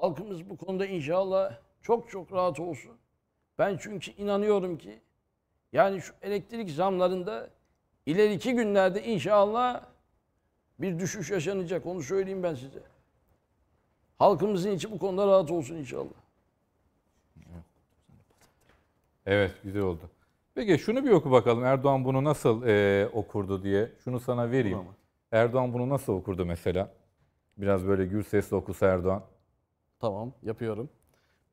Halkımız bu konuda inşallah çok çok rahat olsun. Ben çünkü inanıyorum ki yani şu elektrik zamlarında ileriki günlerde inşallah bir düşüş yaşanacak. Onu söyleyeyim ben size. Halkımızın içi bu konuda rahat olsun inşallah. Evet güzel oldu. Peki şunu bir oku bakalım. Erdoğan bunu nasıl e, okurdu diye. Şunu sana vereyim. Erdoğan bunu nasıl okurdu mesela? Biraz böyle gür sesle okusa Erdoğan. Tamam yapıyorum.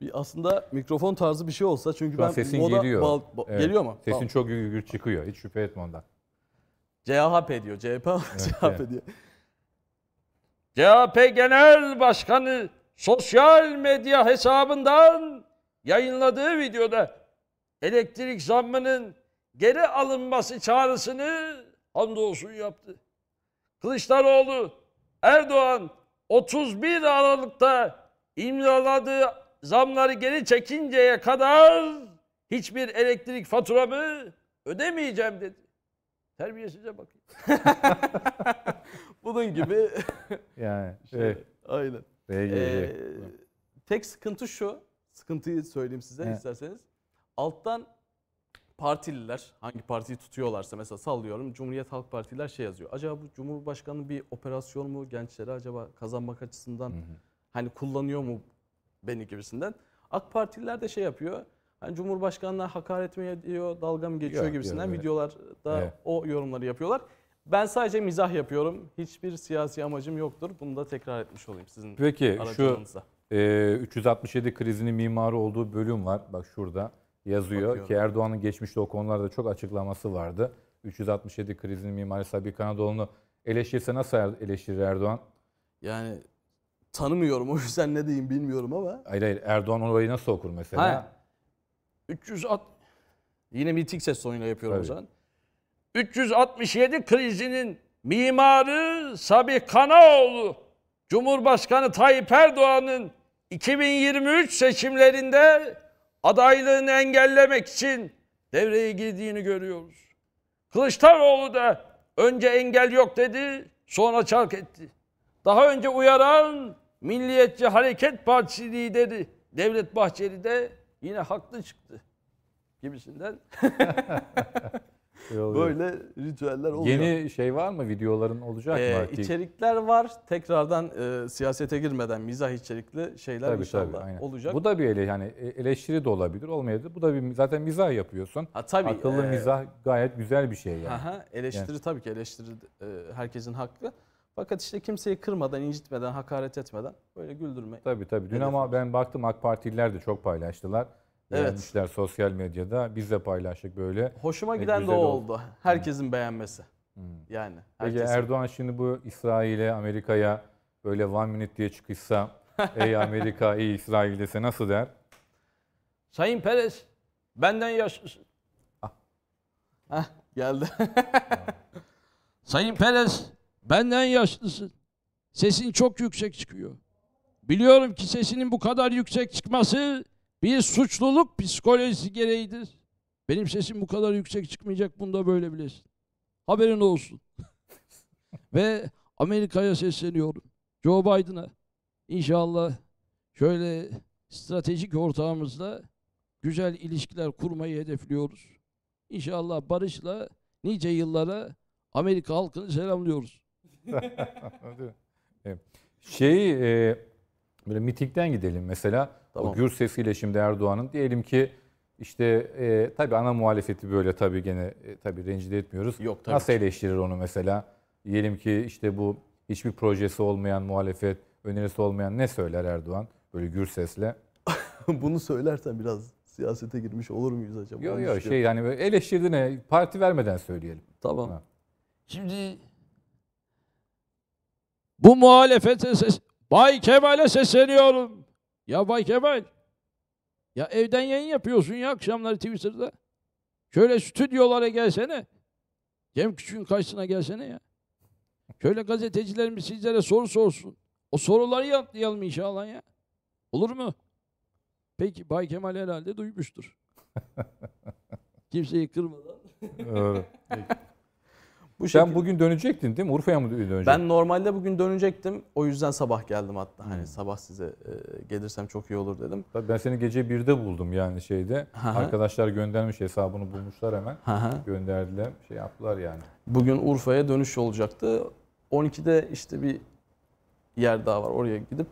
Bir aslında mikrofon tarzı bir şey olsa çünkü ben sesin moda geliyor. Bal, bal, evet. geliyor mu? Sesin tamam. çok gür çıkıyor. Hiç şüphe etme ondan. CHP diyor. CHP CHP diyor. CHP Genel Başkanı sosyal medya hesabından yayınladığı videoda elektrik zammının geri alınması çağrısını hamdolsun yaptı. Kılıçdaroğlu, Erdoğan 31 Aralık'ta imzaladığı zamları geri çekinceye kadar hiçbir elektrik faturamı ödemeyeceğim dedi. Terbiyesize bakın. Bunun gibi. yani. Şey, Aynen. Peki, ee, tek sıkıntı şu. Sıkıntıyı söyleyeyim size He. isterseniz. Alttan partililer hangi partiyi tutuyorlarsa mesela sallıyorum Cumhuriyet Halk Partililer şey yazıyor. Acaba bu Cumhurbaşkanı bir operasyon mu gençlere acaba kazanmak açısından hı hı Hani kullanıyor mu beni gibisinden. AK Partililer de şey yapıyor. Hani Cumhurbaşkanlığa hakaret mi ediyor, dalga mı geçiyor yok, gibisinden yok, videolarda evet. o yorumları yapıyorlar. Ben sadece mizah yapıyorum. Hiçbir siyasi amacım yoktur. Bunu da tekrar etmiş olayım sizin Peki şu e, 367 krizinin mimarı olduğu bölüm var. Bak şurada yazıyor Bakıyorum. ki Erdoğan'ın geçmişte o konularda çok açıklaması vardı. 367 krizinin mimarı Sabih Kanadoğlu'nu eleştirse nasıl er-, eleştirir Erdoğan? Yani tanımıyorum o yüzden ne diyeyim bilmiyorum ama. Hayır hayır Erdoğan orayı nasıl okur mesela? Ha. 360 yine mitik ses tonuyla yapıyorum Tabii. o zaman. 367 krizinin mimarı Sabih Kanaoğlu Cumhurbaşkanı Tayyip Erdoğan'ın 2023 seçimlerinde adaylığını engellemek için devreye girdiğini görüyoruz. Kılıçdaroğlu da önce engel yok dedi, sonra çark etti. Daha önce uyaran Milliyetçi Hareket Partisi lideri Devlet Bahçeli de yine haklı çıktı gibisinden. Böyle ritüeller oluyor. Yeni şey var mı? Videoların olacak ee, mı? Artık? İçerikler var. Tekrardan e, siyasete girmeden mizah içerikli şeyler tabii, inşallah tabii, aynen. olacak. Bu da bir ele, yani e, eleştiri de olabilir, olmayabilir. Bu da bir zaten mizah yapıyorsun. Ha, tabii, Akıllı e, mizah gayet güzel bir şey yani. Aha, eleştiri yani. tabii ki eleştiri e, herkesin hakkı. Fakat işte kimseyi kırmadan, incitmeden, hakaret etmeden böyle güldürmek. Tabii tabii. Dün ama ben baktım AK Partililer de çok paylaştılar. Evet. Beğenmişler sosyal medyada. Biz de paylaştık böyle. Hoşuma ne giden de o oldu. Herkesin hmm. beğenmesi. Hmm. Yani. Herkesin. Peki Erdoğan şimdi bu İsrail'e, Amerika'ya böyle one minute diye çıkışsa ey Amerika, ey İsrail dese nasıl der? Sayın Perez benden yaş. Ah. Hah, geldi. Sayın Perez Benden yaşlısın. Sesin çok yüksek çıkıyor. Biliyorum ki sesinin bu kadar yüksek çıkması bir suçluluk psikolojisi gereğidir. Benim sesim bu kadar yüksek çıkmayacak bunu da böyle bilesin. Haberin olsun. Ve Amerika'ya sesleniyorum. Joe Biden'a. İnşallah şöyle stratejik ortağımızla güzel ilişkiler kurmayı hedefliyoruz. İnşallah barışla nice yıllara Amerika halkını selamlıyoruz. şey e, böyle mitikten gidelim mesela. Tamam. O gür sesiyle şimdi Erdoğan'ın diyelim ki işte e, tabii ana muhalefeti böyle tabii gene e, tabii rencide etmiyoruz. Yok tabii. Nasıl eleştirir onu mesela? Diyelim ki işte bu hiçbir projesi olmayan muhalefet, önerisi olmayan ne söyler Erdoğan böyle gür sesle? Bunu söylersen biraz siyasete girmiş olur muyuz acaba? Yok yok şey yani eleştirdi ne parti vermeden söyleyelim. Tamam. Ha. Şimdi bu muhalefete ses, Bay Kemal'e sesleniyorum. Ya Bay Kemal, ya evden yayın yapıyorsun ya akşamları Twitter'da. Şöyle stüdyolara gelsene. Cem Küçük'ün karşısına gelsene ya. Şöyle gazetecilerimiz sizlere soru sorsun. O soruları yanıtlayalım inşallah ya. Olur mu? Peki Bay Kemal herhalde duymuştur. Kimseyi kırmadan. Öyle. Bu Sen bugün dönecektin değil mi? Urfa'ya mı dönecektin? Ben normalde bugün dönecektim. O yüzden sabah geldim hatta. Hani hmm. sabah size e, gelirsem çok iyi olur dedim. Tabii ben seni gece birde buldum yani şeyde. Aha. Arkadaşlar göndermiş hesabını bulmuşlar hemen. Aha. Gönderdiler. Şey yaptılar yani. Bugün Urfa'ya dönüş olacaktı. 12'de işte bir yer daha var. Oraya gidip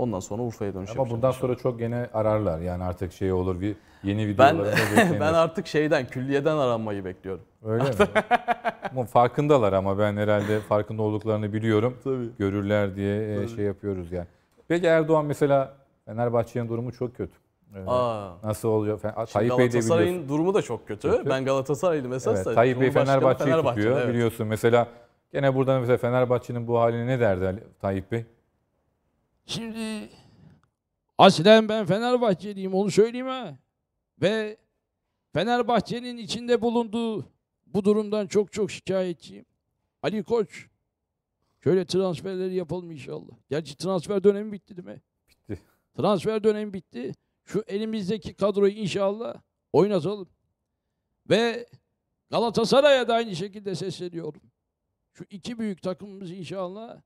Ondan sonra Urfa'ya dönüş Ama bundan sonra çok gene ararlar. Yani artık şey olur bir yeni videolarında Ben, ben artık şeyden, külliyeden aranmayı bekliyorum. Öyle mi? ama farkındalar ama ben herhalde farkında olduklarını biliyorum. Tabii. Görürler diye e, Tabii. şey yapıyoruz yani. Peki Erdoğan mesela Fenerbahçe'nin durumu çok kötü. Ee, Aa. Nasıl oluyor? Fe- Tayyip Bey de Galatasaray'ın durumu da çok kötü. kötü. Ben Galatasaraylıyım esas evet, da. Tayyip Bey Fenerbahçe'yi Fenerbahçe tutuyor evet. biliyorsun. Mesela gene buradan mesela Fenerbahçe'nin bu halini ne derdi Tayyip Bey? Şimdi aslen ben Fenerbahçeliyim onu söyleyeyim ha. Ve Fenerbahçe'nin içinde bulunduğu bu durumdan çok çok şikayetçiyim. Ali Koç şöyle transferleri yapalım inşallah. Gerçi transfer dönemi bitti değil mi? Bitti. Transfer dönemi bitti. Şu elimizdeki kadroyu inşallah oynatalım. Ve Galatasaray'a da aynı şekilde sesleniyorum. Şu iki büyük takımımız inşallah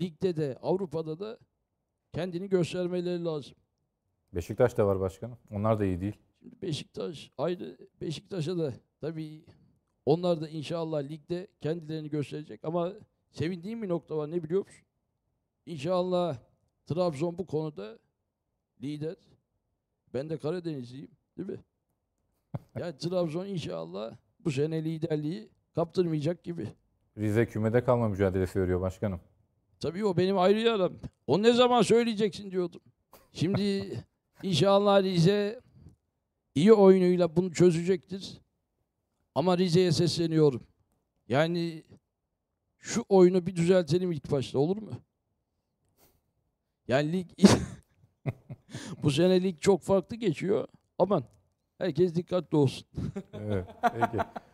ligde de Avrupa'da da kendini göstermeleri lazım. Beşiktaş da var başkanım. Onlar da iyi değil. Şimdi Beşiktaş ayrı Beşiktaş'a da tabii onlar da inşallah ligde kendilerini gösterecek ama sevindiğim bir nokta var ne biliyor musun? İnşallah Trabzon bu konuda lider. Ben de Karadenizliyim değil mi? yani Trabzon inşallah bu sene liderliği kaptırmayacak gibi. Rize kümede kalma mücadelesi veriyor başkanım. Tabii o benim ayrı yaram. O ne zaman söyleyeceksin diyordum. Şimdi inşallah Rize iyi oyunuyla bunu çözecektir. Ama Rize'ye sesleniyorum. Yani şu oyunu bir düzeltelim ilk başta olur mu? Yani lig bu sene lig çok farklı geçiyor. Aman herkes dikkatli olsun. evet, peki.